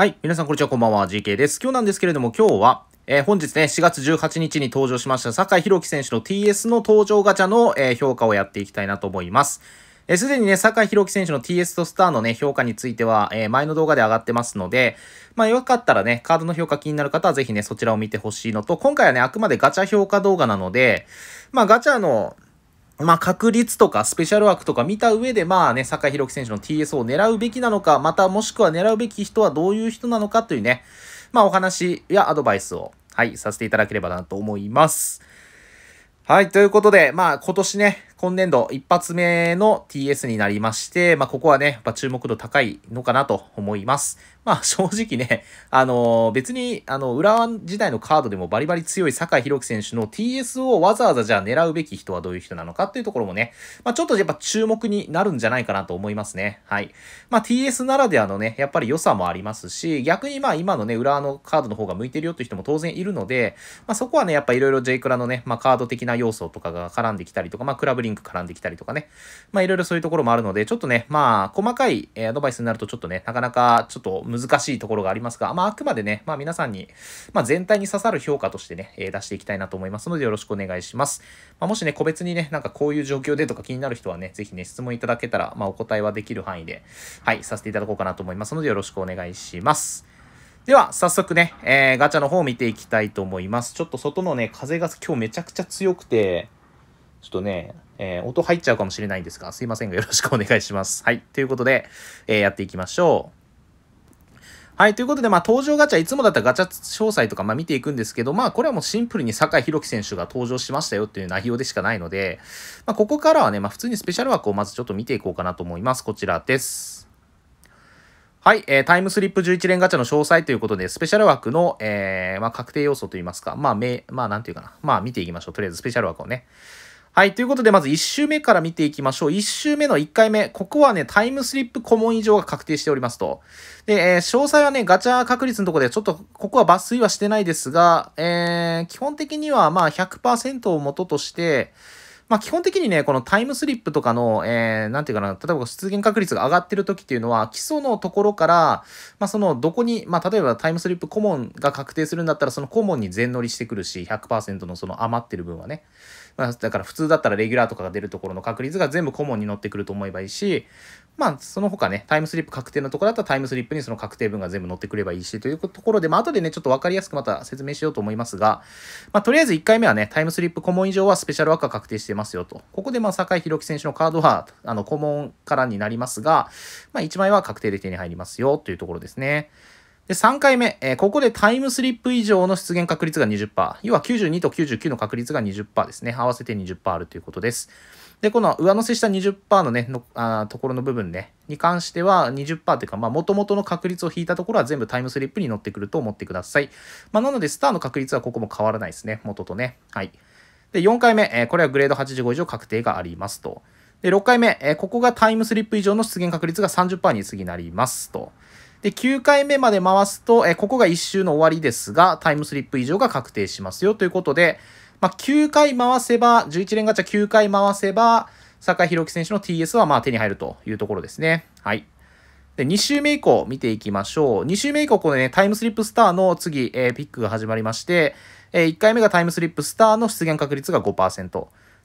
はい。皆さん、こんにちは。こんばんは。GK です。今日なんですけれども、今日は、えー、本日ね、4月18日に登場しました酒井宏樹選手の TS の登場ガチャの、えー、評価をやっていきたいなと思います。えす、ー、でにね、酒井宏樹選手の TS とスターのね、評価については、え前の動画で上がってますので、まあ、よかったらね、カードの評価気になる方はぜひね、そちらを見てほしいのと、今回はね、あくまでガチャ評価動画なので、まあ、ガチャの、まあ、確率とかスペシャル枠とか見た上で、まあね、坂井宏樹選手の TSO を狙うべきなのか、またもしくは狙うべき人はどういう人なのかというね、まあお話やアドバイスを、はい、させていただければなと思います。はい、ということで、まあ今年ね、今年度一発目の TS になりまして、まあここはね、やっぱ注目度高いのかなと思います。まあ 正直ね、あのー、別に、あの、浦和時代のカードでもバリバリ強い酒井宏樹選手の TS をわざわざじゃあ狙うべき人はどういう人なのかっていうところもね、まあちょっとやっぱ注目になるんじゃないかなと思いますね。はい。まあ TS ならではのね、やっぱり良さもありますし、逆にまあ今のね、浦和のカードの方が向いてるよっていう人も当然いるので、まあそこはね、やっぱいろいろ J クラのね、まあカード的な要素とかが絡んできたりとか、まあクラブリンク絡んできたりとかね、まあいろいろそういうところもあるので、ちょっとね、まあ細かいアドバイスになるとちょっとね、なかなかちょっと難難しいところがありますが、まあ、あくまでね、まあ、皆さんに、まあ、全体に刺さる評価としてね、えー、出していきたいなと思いますので、よろしくお願いします。まあ、もしね、個別にね、なんかこういう状況でとか気になる人はね、ぜひね、質問いただけたら、まあ、お答えはできる範囲で、はい、させていただこうかなと思いますので、よろしくお願いします。では、早速ね、えー、ガチャの方を見ていきたいと思います。ちょっと外のね、風が今日めちゃくちゃ強くて、ちょっとね、えー、音入っちゃうかもしれないんですが、すいませんがよろしくお願いします。はい。ということで、えー、やっていきましょう。はい、ということで、まあ、登場ガチャ、いつもだったらガチャ詳細とか、まあ、見ていくんですけど、まあ、これはもうシンプルに酒井宏樹選手が登場しましたよっていう内容でしかないので、まあ、ここからはね、まあ、普通にスペシャル枠をまずちょっと見ていこうかなと思います。こちらです。はい、えー、タイムスリップ11連ガチャの詳細ということで、スペシャル枠の、えー、まあ、確定要素といいますか、まあ、め、まあ、なんていうかな、まあ、見ていきましょう。とりあえずスペシャル枠をね。はい。ということで、まず1周目から見ていきましょう。1周目の1回目。ここはね、タイムスリップ顧問以上が確定しておりますと。で、えー、詳細はね、ガチャ確率のところで、ちょっと、ここは抜粋はしてないですが、えー、基本的には、まあ100%を元として、まあ、基本的にね、このタイムスリップとかの、えー、なんていうかな、例えば出現確率が上がってる時っていうのは、基礎のところから、まあ、その、どこに、まあ、例えばタイムスリップ顧問が確定するんだったら、その顧問に全乗りしてくるし、100%のその余ってる分はね。まあ、だから普通だったらレギュラーとかが出るところの確率が全部コモンに乗ってくると思えばいいし、まあ、その他ね、タイムスリップ確定のところだったらタイムスリップにその確定分が全部乗ってくればいいし、というところで、まあ、後でね、ちょっとわかりやすくまた説明しようと思いますが、まあ、とりあえず1回目はね、タイムスリップコモン以上はスペシャルワーカー確定してますよと。ここで、まあ、坂井宏樹選手のカードは、あの、コモンからになりますが、まあ、1枚は確定で手に入りますよというところですね。で、3回目、えー、ここでタイムスリップ以上の出現確率が20%。要は92と99の確率が20%ですね。合わせて20%あるということです。で、この上乗せした20%のね、のあところの部分ね、に関しては20%というか、まあ、元々の確率を引いたところは全部タイムスリップに乗ってくると思ってください。まあ、なので、スターの確率はここも変わらないですね。元とね。はい。で、4回目、えー、これはグレード85以上確定がありますと。で、6回目、えー、ここがタイムスリップ以上の出現確率が30%に次なりますと。で、9回目まで回すと、えここが1周の終わりですが、タイムスリップ以上が確定しますよということで、まあ、9回回せば、11連ガチャ9回回せば、坂井宏樹選手の TS はまあ手に入るというところですね。はい。で、2周目以降見ていきましょう。2周目以降、このね、タイムスリップスターの次、えー、ピックが始まりまして、えー、1回目がタイムスリップスターの出現確率が5%。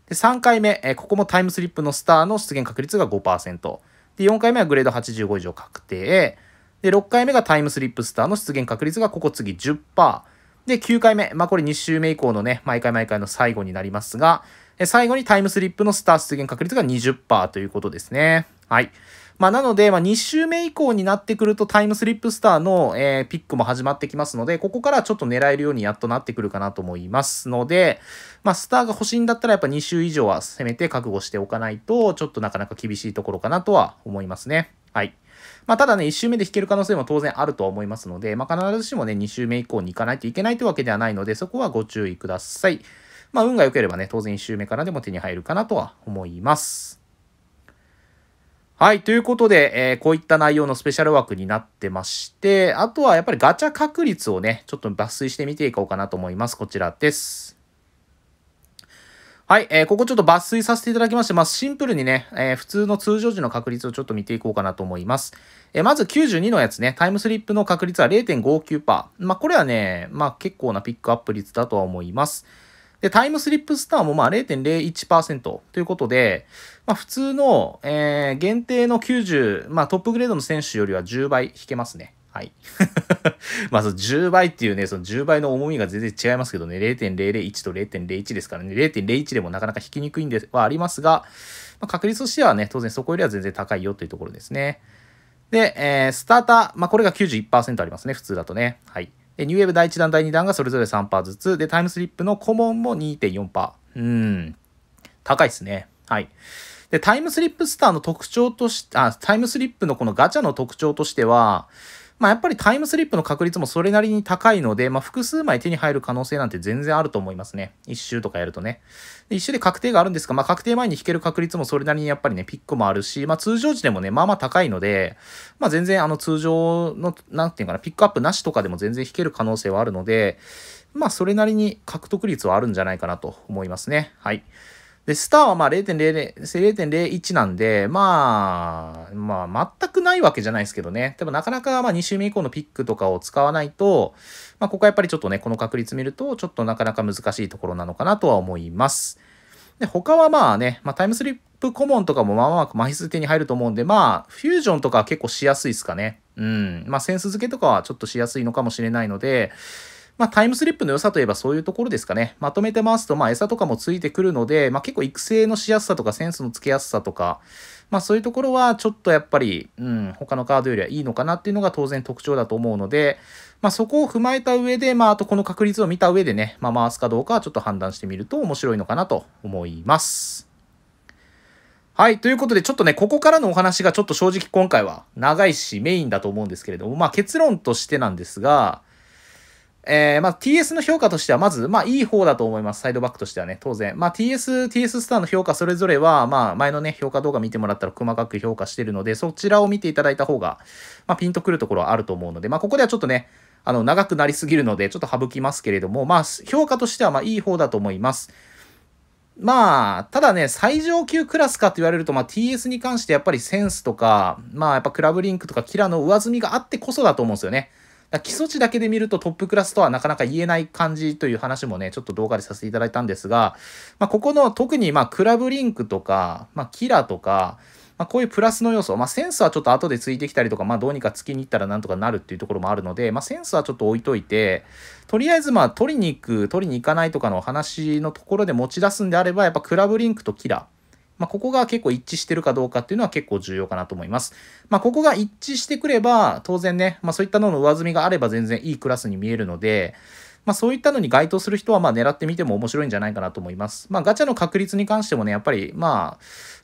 で、3回目、えー、ここもタイムスリップのスターの出現確率が5%。で、4回目はグレード85以上確定。で、6回目がタイムスリップスターの出現確率がここ次10%。で、9回目。まあ、これ2週目以降のね、毎回毎回の最後になりますが、最後にタイムスリップのスター出現確率が20%ということですね。はい。まあ、なので、まあ、2週目以降になってくるとタイムスリップスターの、えー、ピックも始まってきますので、ここからちょっと狙えるようにやっとなってくるかなと思いますので、まあ、スターが欲しいんだったらやっぱ2週以上はせめて覚悟しておかないと、ちょっとなかなか厳しいところかなとは思いますね。はい。まあ、ただね、1周目で弾ける可能性も当然あるとは思いますので、まあ、必ずしもね、2周目以降に行かないといけないというわけではないので、そこはご注意ください。まあ、運が良ければね、当然1周目からでも手に入るかなとは思います。はい。ということで、えー、こういった内容のスペシャル枠になってまして、あとはやっぱりガチャ確率をね、ちょっと抜粋して見ていこうかなと思います。こちらです。はい、えー、ここちょっと抜粋させていただきまして、まあ、シンプルにね、えー、普通の通常時の確率をちょっと見ていこうかなと思います。えー、まず92のやつね、タイムスリップの確率は0.59%。まあ、これはね、まあ、結構なピックアップ率だとは思います。で、タイムスリップスターもまあ0.01%ということで、まあ、普通の、えー、限定の90、まあ、トップグレードの選手よりは10倍引けますね。はい。まあ、その10倍っていうね、その10倍の重みが全然違いますけどね、0.001と0.01ですからね、0.01でもなかなか引きにくいんではありますが、まあ、確率としてはね、当然そこよりは全然高いよというところですね。で、えー、スターター、まあ、これが91%ありますね、普通だとね。はい。で、ニューウェーブ第1弾、第2弾がそれぞれ3%ずつ、で、タイムスリップのコモンも2.4%。うーん。高いですね。はい。で、タイムスリップスターの特徴として、あ、タイムスリップのこのガチャの特徴としては、まあ、やっぱりタイムスリップの確率もそれなりに高いので、まあ、複数枚手に入る可能性なんて全然あると思いますね。1周とかやるとね。一周で確定があるんですが、まあ、確定前に引ける確率もそれなりにやっぱりね、ピックもあるし、まあ、通常時でもね、まあまあ高いので、まあ、全然あの通常の、なんていうかな、ピックアップなしとかでも全然引ける可能性はあるので、まあ、それなりに獲得率はあるんじゃないかなと思いますね。はい。で、スターはまあ0.00、0.01なんで、まあ、まあ全くないわけじゃないですけどね。でもなかなかまあ2周目以降のピックとかを使わないと、まあここはやっぱりちょっとね、この確率見ると、ちょっとなかなか難しいところなのかなとは思います。で、他はまあね、まあタイムスリップコモンとかもまあまあ枚数手に入ると思うんで、まあフュージョンとかは結構しやすいですかね。うん。まあセンス付けとかはちょっとしやすいのかもしれないので、まあ、タイムスリップの良さといえばそういうところですかね。まとめて回すと、まあ、餌とかもついてくるので、まあ、結構育成のしやすさとかセンスのつけやすさとか、まあ、そういうところはちょっとやっぱり、うん、他のカードよりはいいのかなっていうのが当然特徴だと思うので、まあ、そこを踏まえた上で、まあ、あとこの確率を見た上でね、まあ、回すかどうかはちょっと判断してみると面白いのかなと思います。はい。ということで、ちょっとね、ここからのお話がちょっと正直今回は長いしメインだと思うんですけれども、まあ結論としてなんですが、えー、まあ、TS の評価としては、まず、まあ、いい方だと思います。サイドバックとしてはね、当然。まあ、TS、TS スターの評価それぞれは、まあ、前のね、評価動画見てもらったら細かく評価してるので、そちらを見ていただいた方が、まあ、ピンとくるところはあると思うので、まあ、ここではちょっとね、あの、長くなりすぎるので、ちょっと省きますけれども、まあ、評価としては、まあ、いい方だと思います。まあ、ただね、最上級クラスかって言われると、まあ、TS に関してやっぱりセンスとか、まあ、やっぱクラブリンクとかキラの上積みがあってこそだと思うんですよね。基礎値だけで見るとトップクラスとはなかなか言えない感じという話もね、ちょっと動画でさせていただいたんですが、まあ、ここの特にまあクラブリンクとか、まあ、キラとか、まあ、こういうプラスの要素、まあ、センスはちょっと後でついてきたりとか、まあ、どうにか突きに行ったらなんとかなるっていうところもあるので、まあ、センスはちょっと置いといて、とりあえずまあ取りに行く、取りに行かないとかの話のところで持ち出すんであれば、やっぱクラブリンクとキラまあ、ここが結構一致してるかどうかっていうのは結構重要かなと思います。まあ、ここが一致してくれば、当然ね、まあ、そういったのの上積みがあれば全然いいクラスに見えるので、まあ、そういったのに該当する人はま狙ってみても面白いんじゃないかなと思います。まあ、ガチャの確率に関してもね、やっぱりま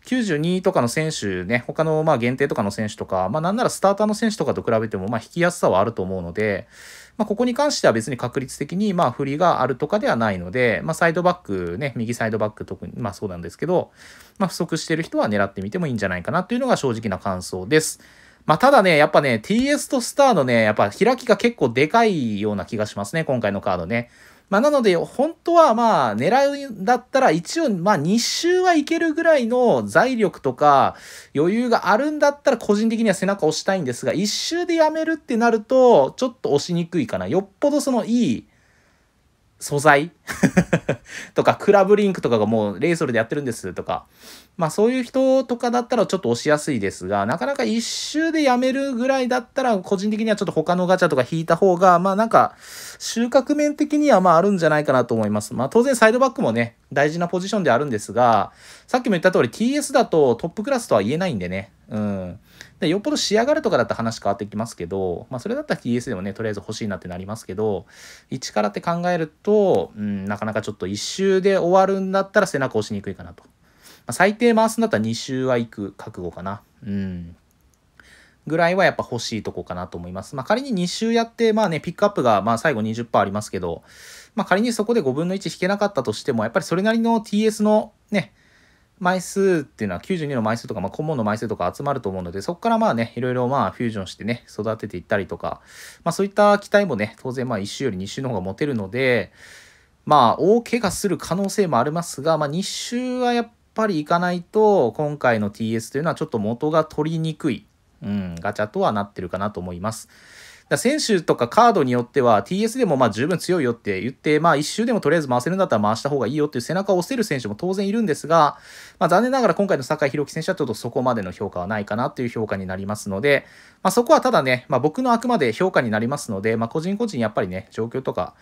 92とかの選手ね、他のま限定とかの選手とか、まあ、なんならスターターの選手とかと比べてもま引きやすさはあると思うので、まあ、ここに関しては別に確率的に、まあ、振りがあるとかではないので、まあ、サイドバックね、右サイドバック特に、まあ、そうなんですけど、まあ、不足してる人は狙ってみてもいいんじゃないかなというのが正直な感想です。まあ、ただね、やっぱね、TS とスターのね、やっぱ開きが結構でかいような気がしますね、今回のカードね。まあ、なので、本当はまあ、狙うんだったら、一応、まあ、2周はいけるぐらいの財力とか、余裕があるんだったら、個人的には背中押したいんですが、1周でやめるってなると、ちょっと押しにくいかな。よっぽどその、いい、素材 とか、クラブリンクとかがもうレイソルでやってるんですとか、まあそういう人とかだったらちょっと押しやすいですが、なかなか一周でやめるぐらいだったら、個人的にはちょっと他のガチャとか引いた方が、まあなんか、収穫面的にはまああるんじゃないかなと思います。まあ当然サイドバックもね、大事なポジションであるんですが、さっきも言った通り TS だとトップクラスとは言えないんでね、うん。で、よっぽど仕上がるとかだったら話変わってきますけど、まあ、それだったら TS でもね、とりあえず欲しいなってなりますけど、1からって考えると、うん、なかなかちょっと1周で終わるんだったら背中押しにくいかなと。まあ、最低回すんだったら2周は行く覚悟かな。うん。ぐらいはやっぱ欲しいとこかなと思います。まあ、仮に2周やって、まあね、ピックアップがまあ最後20%ありますけど、まあ、仮にそこで5分の1引けなかったとしても、やっぱりそれなりの TS のね、枚数っていうのは92の枚数とか、まあ、顧問の枚数とか集まると思うので、そこからまあね、いろいろまあフュージョンしてね、育てていったりとか、まあそういった期待もね、当然まあ1周より2周の方が持てるので、まあ大怪我する可能性もありますが、まあ2周はやっぱりいかないと、今回の TS というのはちょっと元が取りにくい、うん、ガチャとはなってるかなと思います。選手とかカードによっては TS でもまあ十分強いよって言って、まあ一周でもとりあえず回せるんだったら回した方がいいよっていう背中を押せる選手も当然いるんですが、まあ残念ながら今回の坂井宏樹選手はちょっとそこまでの評価はないかなという評価になりますので、まあそこはただね、まあ僕のあくまで評価になりますので、まあ個人個人やっぱりね、状況とか、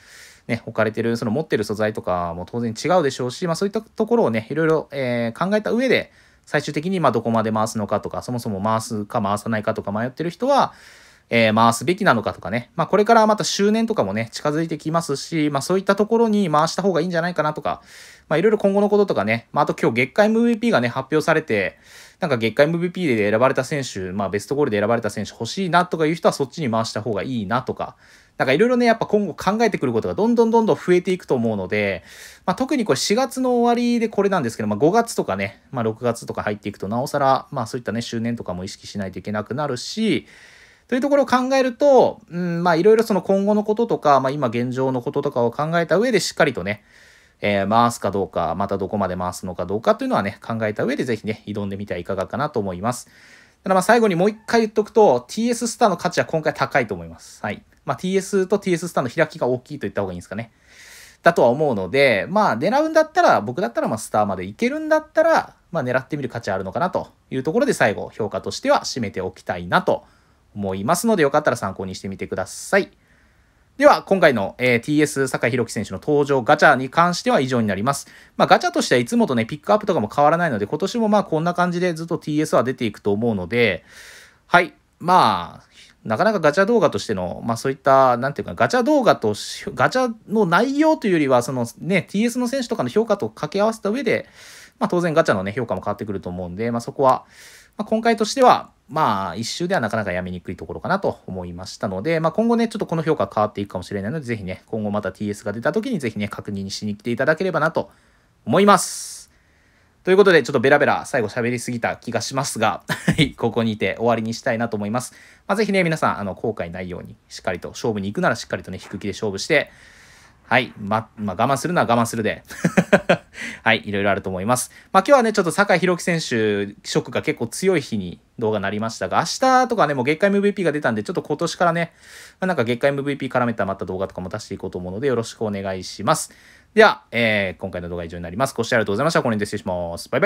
ね、置かれてる、その持ってる素材とかも当然違うでしょうし、まあそういったところをね、いろいろ、えー、考えた上で、最終的にまどこまで回すのかとか、そもそも回すか回さないかとか迷ってる人は、えー、回すべきなのかとかね、まあ、これからまた周年とかもね、近づいてきますし、まあ、そういったところに回した方がいいんじゃないかなとか、まいろいろ今後のこととかね、まあ、あと今日月間 MVP がね、発表されて、なんか月間 MVP で選ばれた選手、まあ、ベストゴールで選ばれた選手欲しいなとかいう人はそっちに回した方がいいなとか、なんかいろいろね、やっぱ今後考えてくることがどんどんどんどん増えていくと思うので、まあ、特にこれ4月の終わりでこれなんですけど、まあ、5月とかね、まあ、6月とか入っていくとなおさら、まあ、そういったね、周年とかも意識しないといけなくなるし、というところを考えると、うん、まあいろいろその今後のこととか、まあ今現状のこととかを考えた上でしっかりとね、えー、回すかどうか、またどこまで回すのかどうかというのはね、考えた上でぜひね、挑んでみてはいかがかなと思います。ただまあ最後にもう一回言っとくと、TS スターの価値は今回高いと思います。はい。まあ TS と TS スターの開きが大きいと言った方がいいんですかね。だとは思うので、まあ狙うんだったら、僕だったらまあスターまでいけるんだったら、まあ狙ってみる価値あるのかなというところで最後評価としては締めておきたいなと思いますので、よかったら参考にしてみてください。では、今回の、えー、TS 坂井宏樹選手の登場ガチャに関しては以上になります。まあ、ガチャとしてはいつもとね、ピックアップとかも変わらないので、今年もまあこんな感じでずっと TS は出ていくと思うので、はい。まあ、なかなかガチャ動画としての、まあそういった、なんていうか、ガチャ動画と、ガチャの内容というよりは、そのね、TS の選手とかの評価と掛け合わせた上で、まあ当然ガチャのね、評価も変わってくると思うんで、まあそこは、まあ、今回としては、まあ、一周ではなかなかやめにくいところかなと思いましたので、まあ、今後ね、ちょっとこの評価変わっていくかもしれないので、ぜひね、今後また TS が出た時にぜひね、確認しに来ていただければなと思います。ということで、ちょっとベラベラ最後喋りすぎた気がしますが、はい、ここにいて終わりにしたいなと思います。まあ、ぜひね、皆さん、あの、後悔ないように、しっかりと勝負に行くならしっかりとね、低気で勝負して、はい。ま、まあ、我慢するのは我慢するで。はい。いろいろあると思います。まあ、今日はね、ちょっと坂井宏樹選手、ショックが結構強い日に動画になりましたが、明日とかね、もう月間 MVP が出たんで、ちょっと今年からね、まあ、なんか月間 MVP 絡めたまた動画とかも出していこうと思うので、よろしくお願いします。では、えー、今回の動画は以上になります。ご視聴ありがとうございました。これにて失礼します。バイバイ。